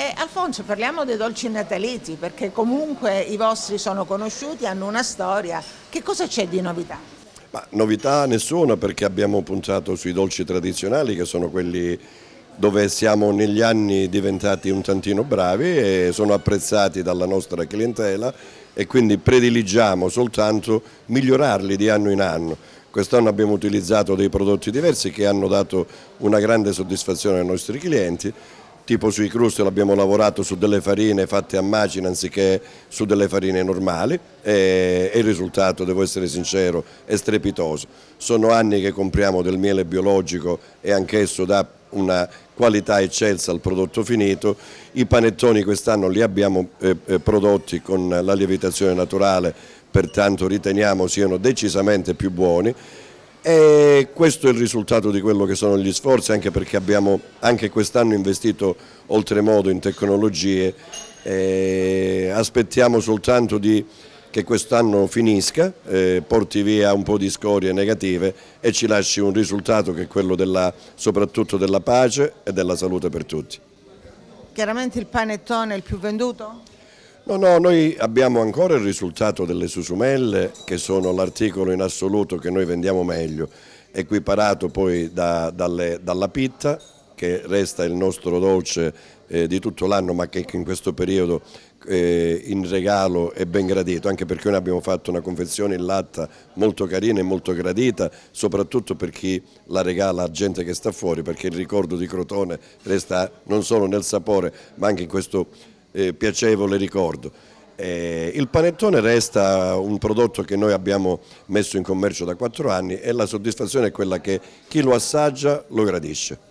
Eh, Alfonso, parliamo dei dolci nataliti, perché comunque i vostri sono conosciuti, hanno una storia. Che cosa c'è di novità? Ma novità nessuna perché abbiamo puntato sui dolci tradizionali che sono quelli dove siamo negli anni diventati un tantino bravi e sono apprezzati dalla nostra clientela e quindi prediligiamo soltanto migliorarli di anno in anno. Quest'anno abbiamo utilizzato dei prodotti diversi che hanno dato una grande soddisfazione ai nostri clienti tipo sui crusti l'abbiamo lavorato su delle farine fatte a macina anziché su delle farine normali e, il risultato, devo essere sincero, è strepitoso. Sono anni che compriamo del miele biologico e anch'esso dà una qualità eccelsa al prodotto finito, i panettoni quest'anno li abbiamo eh, eh, prodotti con la lievitazione naturale, pertanto riteniamo siano decisamente più buoni e questo è il risultato di quello che sono gli sforzi, anche perché abbiamo anche quest'anno investito oltremodo in tecnologie. E aspettiamo soltanto di, che quest'anno finisca, eh, porti via un po' di scorie negative e ci lasci un risultato che è quello della, soprattutto della pace e della salute per tutti. Chiaramente il panettone è il più venduto? No, no, noi abbiamo ancora il risultato delle susumelle che sono l'articolo in assoluto che noi vendiamo meglio, equiparato poi da, dalle, dalla pitta che resta il nostro dolce eh, di tutto l'anno ma che in questo periodo eh, in regalo è ben gradito, anche perché noi abbiamo fatto una confezione in latta molto carina e molto gradita, soprattutto per chi la regala a gente che sta fuori, perché il ricordo di Crotone resta non solo nel sapore ma anche in questo eh, piacevole ricordo. Eh, il panettone resta un prodotto che noi abbiamo messo in commercio da quattro anni e la soddisfazione è quella che chi lo assaggia lo gradisce.